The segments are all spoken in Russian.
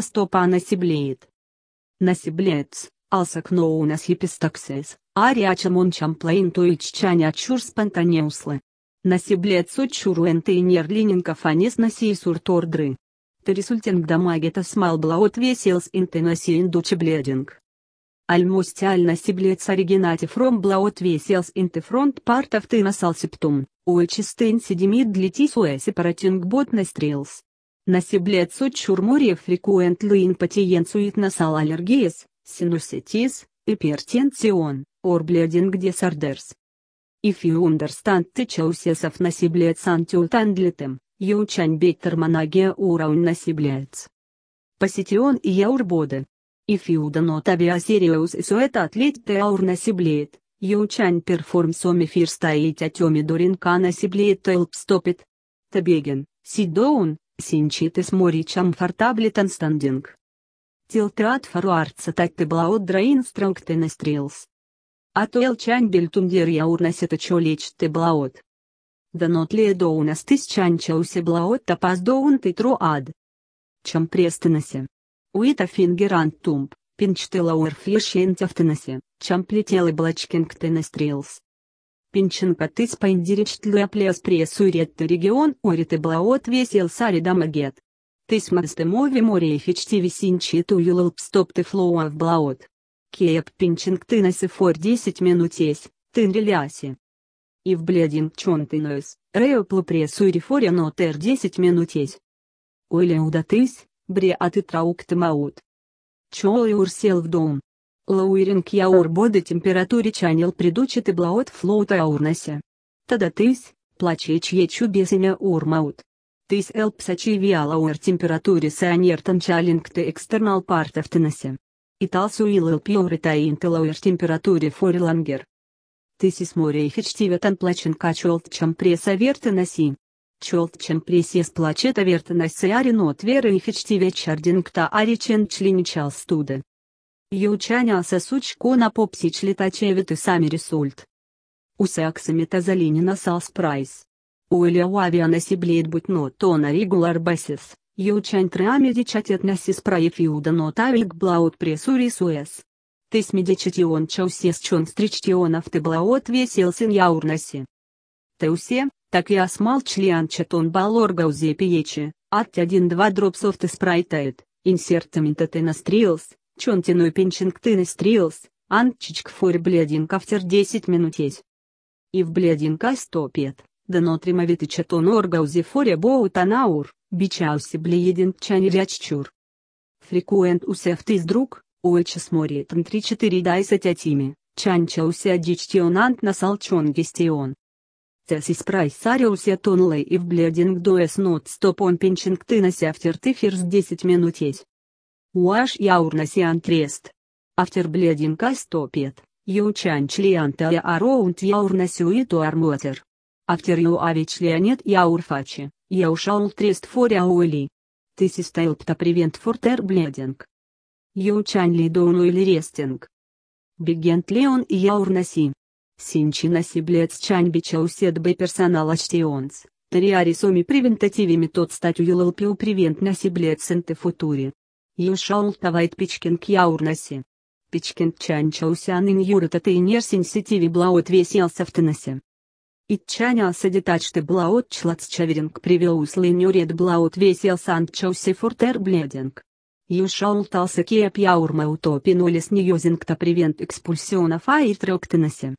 стопа насиблеет. Насиблеец, алсак ноунас хипистаксис, ариача мончамплейн туиччаня чур спонтанеуслы. Насиблеец учуруэнты и нерлининков анис насии суртордры. Тересультинг дамагета смалблаот весилс интенаси индучеблединг. Альмостиаль насиблец оригинати фром блаот весилс фронт партов ты насал септум. насалсептум, уэчистен сидимид длитис уэсепаратинг бот настрелс nasibleco чурмория frequently impatiens with nasal allergies, sinusitis, hypertension, or bleeding disorders. If you understand the causes of nasiblets until tandlitem, you can better manage your own nasiblets. Position your body. If you do not have a serious sweat athlete or nasiblet, you can perform some first aid at home during a nasiblet help stop it. To begin, sit down, Синчитес мори чамфортабли танстандинг. Тилтрат фаруарца такты блаудра инструктена стрелс. Атуэл чанбель тундир яурнасета чо лечь ты блауд. Данот ли доунас тыс чанчаусе блаот тапас доун ты ад. Чам престенасе. Уита фингерант тумп, пинчтыла уэрфишен тяфтенасе, чем плетел и блачкинг ты настрелс пинченкатыс паиндиричтлыаплиас прессуретта регион оритыблаот весел саридамагет. Тысмастымови мореефичти висинчиту юлалпстопты флоуав блаот. ты пинченктынасы фор 10 есть, ты реляси. И в чон блединг чонтынойс, реоплу прессури форено тер 10 а ты траук ты маут. Чол и урсел в дом. Лауиринг яур боды температуре чанил придучит и блаот флоута аурнася. Тогда тысь, плачеч ечу бесеня урмаут. Тысь эл псачи виалауэр температури саанертан чалинг ты экстернал партов тынасе. и суил эл пиоры таинтелауэр температури форилангер. Тысис море и хечтиветан плачен качолт чам пресса верты наси. Чолтчен пресес плачета вертанась сеарин от веры и хечтиве та аричен членичал студы. Јучања се сучко на попсичлитачевите сами ресульт. У ресулт. Усеаксамите залинена салс прайс. Уилиауавия на сиблеет то на регулар басис, Јучань треами дичатет на сис праефиуда но тавик блаут пресури суес. Тыс медичатион чаусес чон стричтионов ты блаот весел сын яурнаси. усе так я смал член чатон балор гаузе пиечи, от один два дропсов ты спрайтает, инсертамента ты настрилс, Чонтиной пенчингтын истриелс, анчичк форь блядинка втер 10 есть. И в блядинка стопет, да нотримовитыча тон оргаузи форя боутанаур, бичауси блиедин чаниряччур. Фрикуент усефтыз друг, ойча смори три-четыре дайса тятими, чанчауся дичтионант насал чонгестион. Тесис прайсариусе тонлей и в блединг дуэс нот стоп он стопон пенчингтына сяфтер тиферс 10 есть. Уаш яурнасиан трест. Автор бледин кастопет, ючан члианта яароунт яурнасюиту армотер. Автор юавич леонет яурфачи, яушаул трест форяуэли. Ты систайлпта превент фортер блединг. Ючан лидону или рестинг. Бигент леон и яурнаси. Синчинаси блец чаньбича уседбы персонал ачтионс. Тариари соми превентативи метод статью еллпиу превент наси блец энте футури. Юшаултавайт пичкинг яурнаси. Пичкинг чанчаусянын юрата тейнерсин сетиви блаот веселся в И тенасе. Итчаня садитачты блаот члацчаверинг привеуслы нюрет блаот веселся анчауси фортер блединг. Юшаултался киеп яурма утопи утопинули с неюзингта превент экспульсионов а и трёктенасе.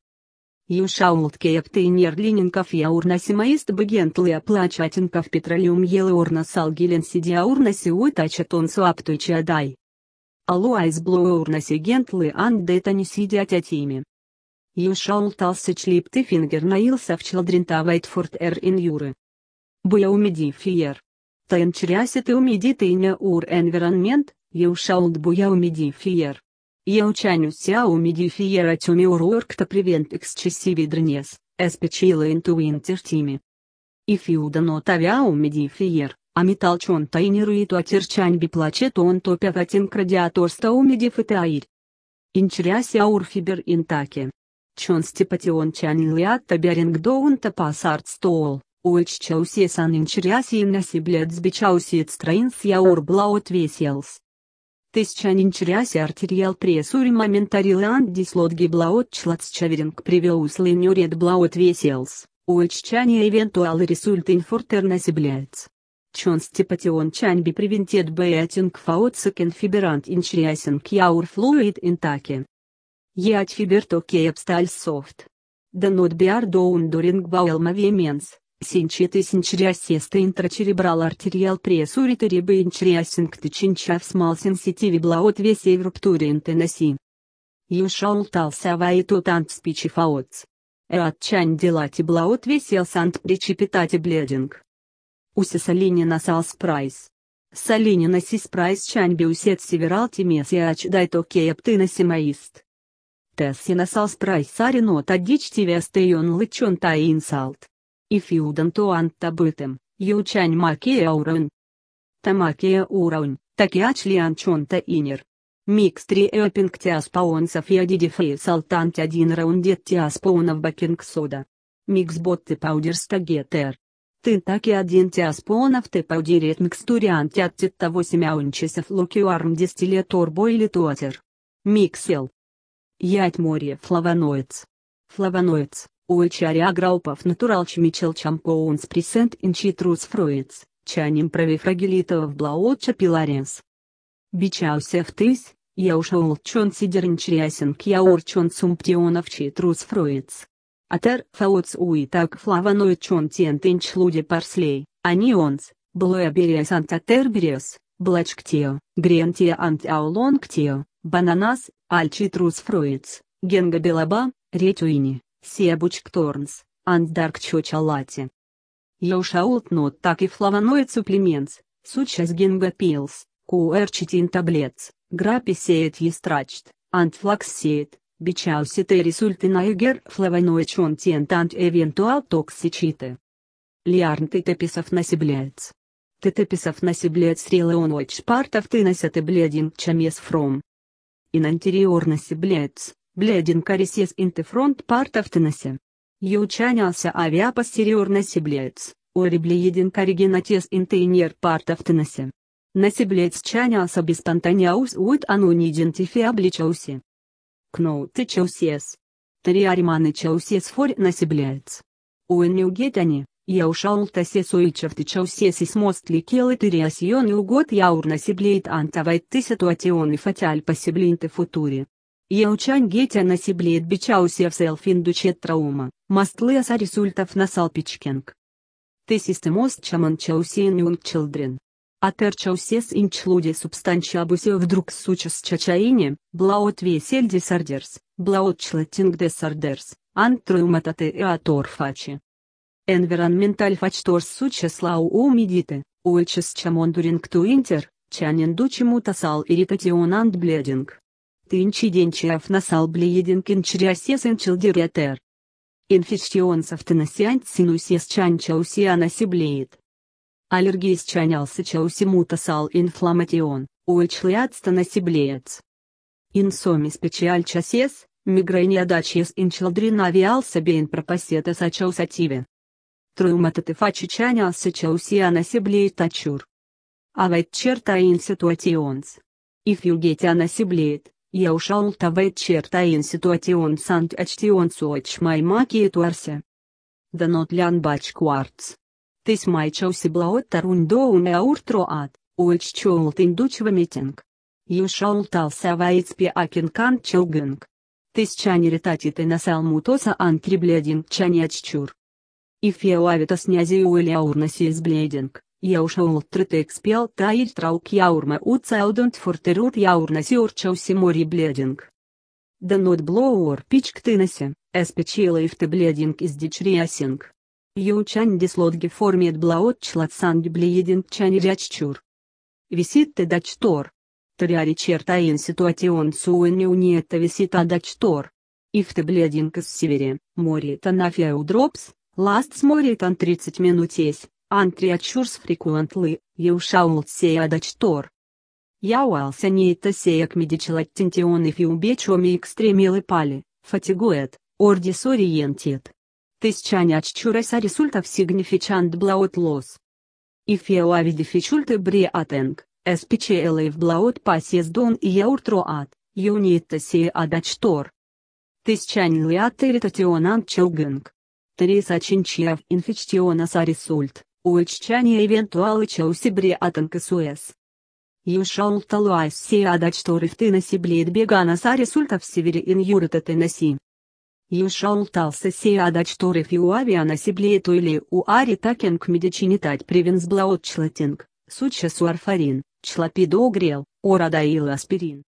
Юшаулткеяп тейнер лининков яурнасимаист бгентлы оплачатинков петролиум елеорна салгилен сиди сидиаурнаси уйтачатон суаптуйчи адай. Алуайс блуурнаси гентлы андетани сидиатятими. Юшаулталсы члипты фингер наился в челдринта вайтфорд эр ин юры. Буяумиди фиер. Тенчрясит и умиди тейня ур энверонмент, юшаулт буяумиди фиер. Яучаню Сяо Медифиера Тюмиуроркта Превент Эксчессиви Дрнес, Эспечила Интуинтер Тими. Ифиуда Нотавяу Медифиер, а металчон тайнирует атерчань биплачет он топятатин крадиаторста умедив и таир. Инчряся урфибер интаке. Чон степатион чанил ятта беринг доунта пасарт стоол, уэч чаусе сан инчряси и насиблет сбичаусиет страинс яур блаот веселс. Тысячанинчряся артериал прессури моментарил ан дислот гиблаот члацчаверинг привеус линюрет блаот веселс, уэччани эвентуал ресульт инфортернасибляец. Чонстипатион чаньби превентет бэятинг фаотсак инфиберант инчрясинг яур флуид интаки. Яать фибертокеепсталь софт. Данот биар доун дуринг баулма веменс. Синчитисинчриасеста интрачеребрал артериал прессурит рибы инчриасинктычинчав смал сенситиви блаот весе руптурин тенаси. Юшаул талсава и тутант спичифаоц. Эатчань делати блаот весел сант причепитати блединг. Уси солини насал спрайс. Солини сис прайс чань биусет северал тимес яч дай то птына симаист. Тессина салс прайс аринот адич тивест и он лычон таин салт и фьюдан туанта бытым, Ючань Макия Урон. Тамакия Урон, Такия Члиан Чонта Инер. Микс три эпинг 3 Эопинг Тиаспаонсов Ядидифей Салтант один Раундет Тиаспаонов Бакинг Сода. Микс Ботты Паудерста стагетер. Ты таки один тиаспонов ты паудирет микстуриан тятитта 8 аунчесов лукиуарм дистиллятор бойлит уатер. Миксел. Ять море флавоноиц. Флавоноиц, Уэчари Уэльчаря Граупов натуралчмичел чамкоунс пресент инчитрус фруиц, чаним правифрагилитов блаотча пиларенс. Бичаусев тысь, я ушел чон сидернчрясен к яур чон сумптионов читрус фруиц. Атер фаоц уи так флаваной чон тентенч луди парслей, анионс, блэберес антатерберес, блачктео, грентия антиаулонгтео, бананас, альчитрус фруиц, генга белаба, ретюини. Себучкторнс, андаркчочалати. нот так и флавоноид суплеменс, сучас гингопилс, куэрчитин таблетс, граписеет естрачт, антфлаксеет, бичаусите ресультина игер флавоноичон тентант эвентуал токсичиты. Лиарн тетеписов насибляец. Тетеписов насибляец релеоноич партов тыносят и бледин чамес фром. Инантериор насибляец бледен корисес интефронт партовтеносе. Ючанялся авиапостериор на сиблец, орибли коригенатес интейнер партовтеносе. На сиблец чанялся беспонтаняус уит анунидентифиабличаусе. Кноуты чаусес. Тариариманы чаусес форь на сиблец. Уэннюгетани, я ушел тасес уичевты чаусес и смост ликелы тириасьон и угод яур на сиблейт антавайт тысятуатион и фатяль по сиблинте футуре. Яучань гетя насиблеет бичаусев селфин дучет траума, мастлы аса результов на салпичкенг. Ты is the most common chausi in young children. Атер чаусес инчлуди субстанча абусио вдруг сучас чачаини, блаот весель десардерс, блаот члатинг десардерс, антруматате и аторфачи. Environmental factors such as low humidity, which is chamonduring to inter, chanindu chimutasal irritation and bleeding тынчиденчиев насал блиедин кинчриасес инчилдиретер. Инфекционцев тенасиант синусис чанчаусиана сиблеет. Аллергис чанялся чаусимутасал инфламатион, уэчлиатстана сиблеец. Инсомис печаль часес, мигрения дачес инчилдрина виалса бейн пропасета сачаусативе. Трумататыфа чичанялся чаусиана сиблеет ачур. А вайт черта инситуационс. Их югетя насиблеет, я ушел Яушаултавет чертаин ситуацион сант очтион суоч май маки туарсе. Данотлян бач кварц. Тис май чауси блаот тарундоуне ауртроат, уэч чоултин дучва митинг. Юшаултал саваиц пи акинкан челгинг. Тис чани ретати ты насал мутоса ан салмутоса анкриблединг чани оччур. Ифеуавитас нязи уэляурнаси изблединг. Eu și-o expel ta il trauc jaurme uțeudent forterut jaurnes iurceausi mori bleding. Да нот блоуор пич ктынесе, эспечила ифты блединг из дичриасинг. Ючань дислодги формиет блаот члацанг блиединг чань ряччур. Висит ты дачтор. Триари чертаин ситуацион суэнни униетта висит а дачтор. Ифты блединг из севере, море танафия удропс, ласт с море тан 30 минутесь. Antriatures frequently, you shall say adachtor. You also need to say acmedicelation if you become extremely pale, fatigued, or disoriented. This change as a result of significant blood loss. If you have difficulty breathing, especially if blood passes down your throat, you need to see a doctor. This change irritation and choking. This change of infection as a result. Uiçchenii eventuală o sibri atankasues. Юшаул Талуайси Адачторы в Теннесси Блейдбегана Сарисульта в севере Инюрта наси. Юшаул Талсаси Адачторы а в Юавиана Сиблейту или Уари Такенг Медичинитать Привенсблаот Члатинг, Суча Суарфарин, Члапидогрел, Орадаил Аспирин.